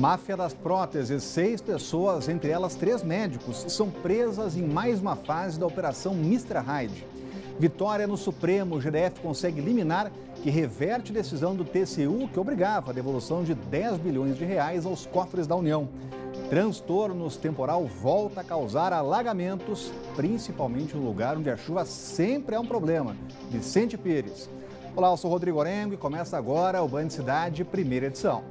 Máfia das próteses. Seis pessoas, entre elas três médicos, são presas em mais uma fase da Operação Mistra Hyde. Vitória no Supremo, o GDF consegue liminar que reverte decisão do TCU que obrigava a devolução de 10 bilhões de reais aos cofres da União. Transtornos temporal volta a causar alagamentos, principalmente no lugar onde a chuva sempre é um problema. Vicente Pires. Olá, eu sou Rodrigo Orengo e começa agora o Band Cidade, primeira edição.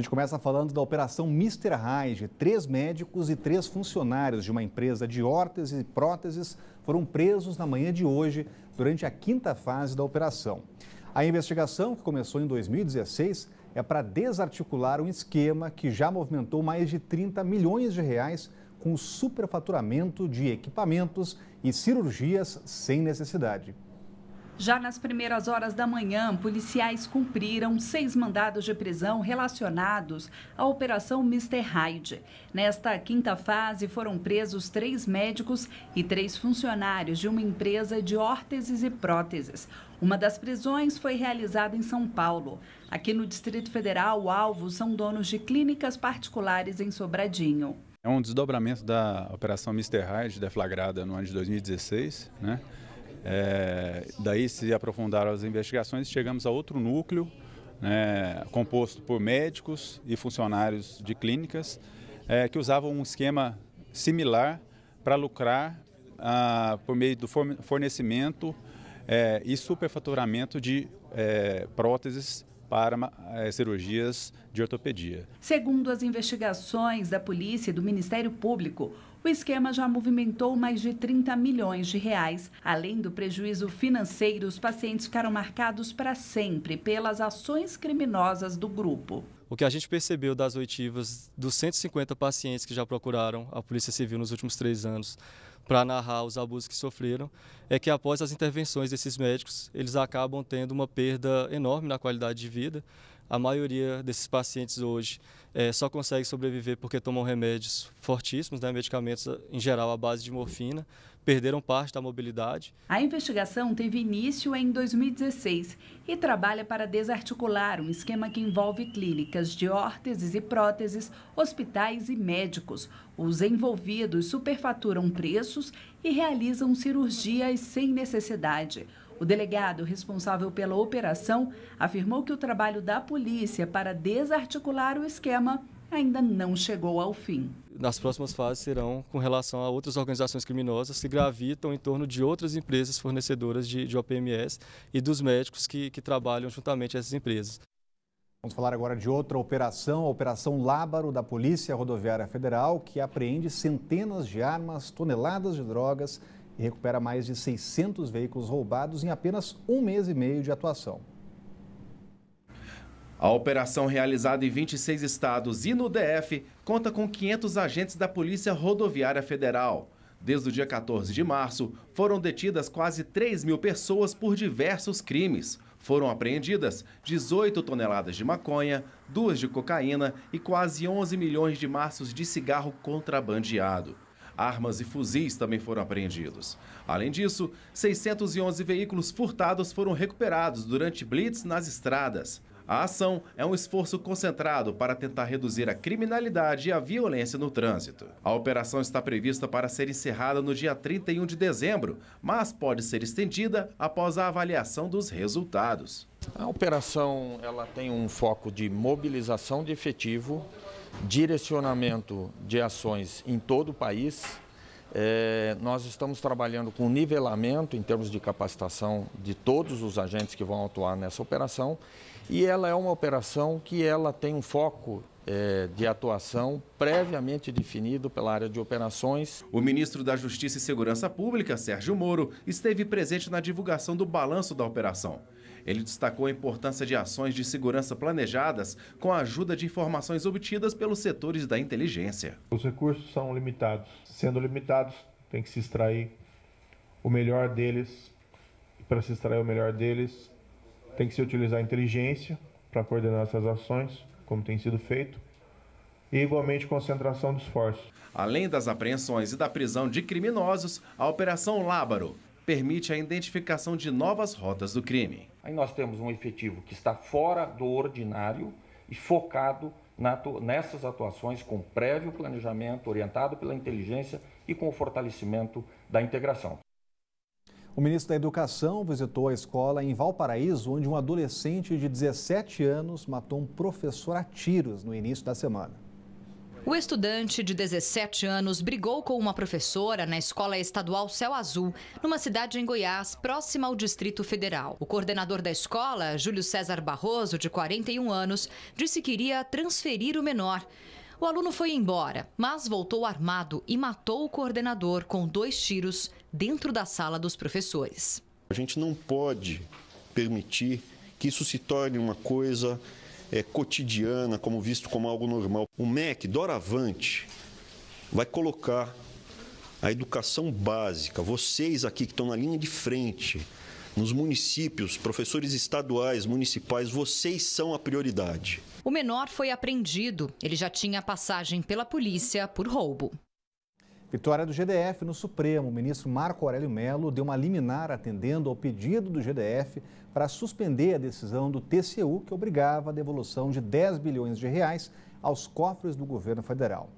A gente começa falando da operação Mr. Hyde. Três médicos e três funcionários de uma empresa de órteses e próteses foram presos na manhã de hoje, durante a quinta fase da operação. A investigação, que começou em 2016, é para desarticular um esquema que já movimentou mais de 30 milhões de reais com superfaturamento de equipamentos e cirurgias sem necessidade. Já nas primeiras horas da manhã, policiais cumpriram seis mandados de prisão relacionados à Operação Mr. Hyde. Nesta quinta fase, foram presos três médicos e três funcionários de uma empresa de órteses e próteses. Uma das prisões foi realizada em São Paulo. Aqui no Distrito Federal, o alvo são donos de clínicas particulares em Sobradinho. É um desdobramento da Operação Mr. Hyde, deflagrada no ano de 2016, né? É, daí se aprofundaram as investigações e chegamos a outro núcleo, né, composto por médicos e funcionários de clínicas, é, que usavam um esquema similar para lucrar ah, por meio do fornecimento é, e superfaturamento de é, próteses para é, cirurgias de ortopedia. Segundo as investigações da polícia e do Ministério Público, o esquema já movimentou mais de 30 milhões de reais. Além do prejuízo financeiro, os pacientes ficaram marcados para sempre pelas ações criminosas do grupo. O que a gente percebeu das oitivas dos 150 pacientes que já procuraram a Polícia Civil nos últimos três anos, para narrar os abusos que sofreram, é que após as intervenções desses médicos, eles acabam tendo uma perda enorme na qualidade de vida a maioria desses pacientes hoje é, só consegue sobreviver porque tomam remédios fortíssimos, né, medicamentos em geral à base de morfina, perderam parte da mobilidade. A investigação teve início em 2016 e trabalha para desarticular um esquema que envolve clínicas de órteses e próteses, hospitais e médicos. Os envolvidos superfaturam preços e realizam cirurgias sem necessidade. O delegado responsável pela operação afirmou que o trabalho da polícia para desarticular o esquema ainda não chegou ao fim. Nas próximas fases serão com relação a outras organizações criminosas que gravitam em torno de outras empresas fornecedoras de, de OPMS e dos médicos que, que trabalham juntamente a essas empresas. Vamos falar agora de outra operação, a Operação Lábaro da Polícia Rodoviária Federal, que apreende centenas de armas, toneladas de drogas e recupera mais de 600 veículos roubados em apenas um mês e meio de atuação. A operação realizada em 26 estados e no DF conta com 500 agentes da Polícia Rodoviária Federal. Desde o dia 14 de março, foram detidas quase 3 mil pessoas por diversos crimes. Foram apreendidas 18 toneladas de maconha, duas de cocaína e quase 11 milhões de maços de cigarro contrabandeado. Armas e fuzis também foram apreendidos. Além disso, 611 veículos furtados foram recuperados durante blitz nas estradas. A ação é um esforço concentrado para tentar reduzir a criminalidade e a violência no trânsito. A operação está prevista para ser encerrada no dia 31 de dezembro, mas pode ser estendida após a avaliação dos resultados. A operação ela tem um foco de mobilização de efetivo direcionamento de ações em todo o país. É, nós estamos trabalhando com nivelamento em termos de capacitação de todos os agentes que vão atuar nessa operação e ela é uma operação que ela tem um foco é, de atuação previamente definido pela área de operações. O ministro da Justiça e Segurança Pública, Sérgio Moro, esteve presente na divulgação do balanço da operação. Ele destacou a importância de ações de segurança planejadas com a ajuda de informações obtidas pelos setores da inteligência. Os recursos são limitados. Sendo limitados, tem que se extrair o melhor deles. E para se extrair o melhor deles, tem que se utilizar a inteligência para coordenar essas ações, como tem sido feito e igualmente concentração de esforços. Além das apreensões e da prisão de criminosos, a Operação Lábaro permite a identificação de novas rotas do crime. Aí nós temos um efetivo que está fora do ordinário e focado nessas atuações com prévio planejamento, orientado pela inteligência e com o fortalecimento da integração. O ministro da Educação visitou a escola em Valparaíso, onde um adolescente de 17 anos matou um professor a tiros no início da semana. O estudante de 17 anos brigou com uma professora na Escola Estadual Céu Azul, numa cidade em Goiás, próxima ao Distrito Federal. O coordenador da escola, Júlio César Barroso, de 41 anos, disse que iria transferir o menor. O aluno foi embora, mas voltou armado e matou o coordenador com dois tiros dentro da sala dos professores. A gente não pode permitir que isso se torne uma coisa é, cotidiana, como visto como algo normal. O MEC, doravante, vai colocar a educação básica, vocês aqui que estão na linha de frente, nos municípios, professores estaduais, municipais, vocês são a prioridade. O menor foi apreendido. Ele já tinha passagem pela polícia por roubo. Vitória do GDF no Supremo. O ministro Marco Aurélio Melo deu uma liminar atendendo ao pedido do GDF para suspender a decisão do TCU que obrigava a devolução de 10 bilhões de reais aos cofres do governo federal.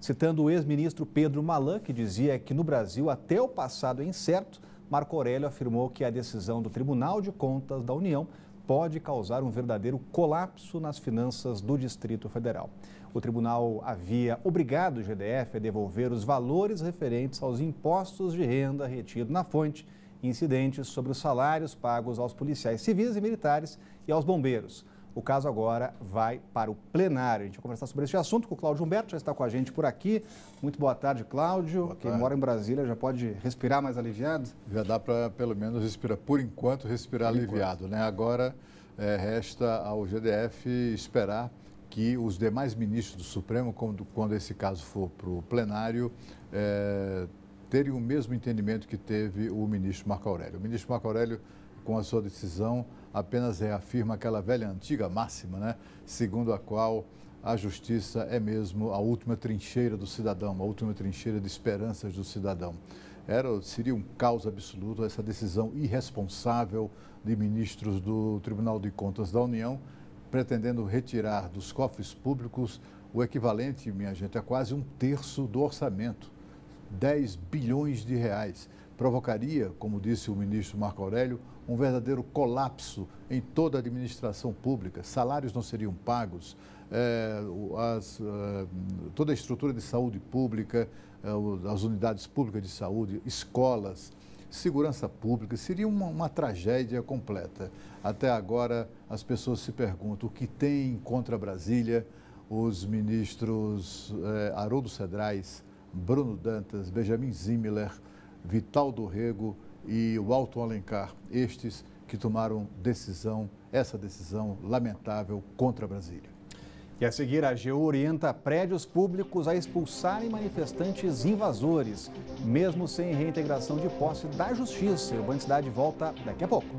Citando o ex-ministro Pedro Malan, que dizia que no Brasil até o passado é incerto, Marco Aurélio afirmou que a decisão do Tribunal de Contas da União pode causar um verdadeiro colapso nas finanças do Distrito Federal. O tribunal havia obrigado o GDF a devolver os valores referentes aos impostos de renda retidos na fonte, incidentes sobre os salários pagos aos policiais civis e militares e aos bombeiros. O caso agora vai para o plenário. A gente vai conversar sobre esse assunto com o Cláudio Humberto, já está com a gente por aqui. Muito boa tarde, Cláudio. Boa Quem tarde. mora em Brasília já pode respirar mais aliviado? Já dá para, pelo menos, respirar, por enquanto, respirar por aliviado. Enquanto. Né? Agora é, resta ao GDF esperar que os demais ministros do Supremo, quando, quando esse caso for para o plenário, é, terem o mesmo entendimento que teve o ministro Marco Aurélio. O ministro Marco Aurélio, com a sua decisão, apenas reafirma aquela velha antiga máxima, né? segundo a qual a justiça é mesmo a última trincheira do cidadão, a última trincheira de esperanças do cidadão. Era, seria um caos absoluto essa decisão irresponsável de ministros do Tribunal de Contas da União, pretendendo retirar dos cofres públicos o equivalente, minha gente, a quase um terço do orçamento 10 bilhões de reais. Provocaria, como disse o ministro Marco Aurélio, um verdadeiro colapso em toda a administração pública. Salários não seriam pagos, eh, as, eh, toda a estrutura de saúde pública, eh, as unidades públicas de saúde, escolas, segurança pública, seria uma, uma, tragédia completa. Até agora, as pessoas se perguntam o que tem contra Brasília os ministros eh, Haroldo Cedrais, Bruno Dantas, Benjamin Zimmler, Vital do Rego e Alto Alencar, estes que tomaram decisão, essa decisão lamentável contra Brasília. E a seguir, a AGU orienta prédios públicos a expulsarem manifestantes invasores, mesmo sem reintegração de posse da justiça. O de volta daqui a pouco.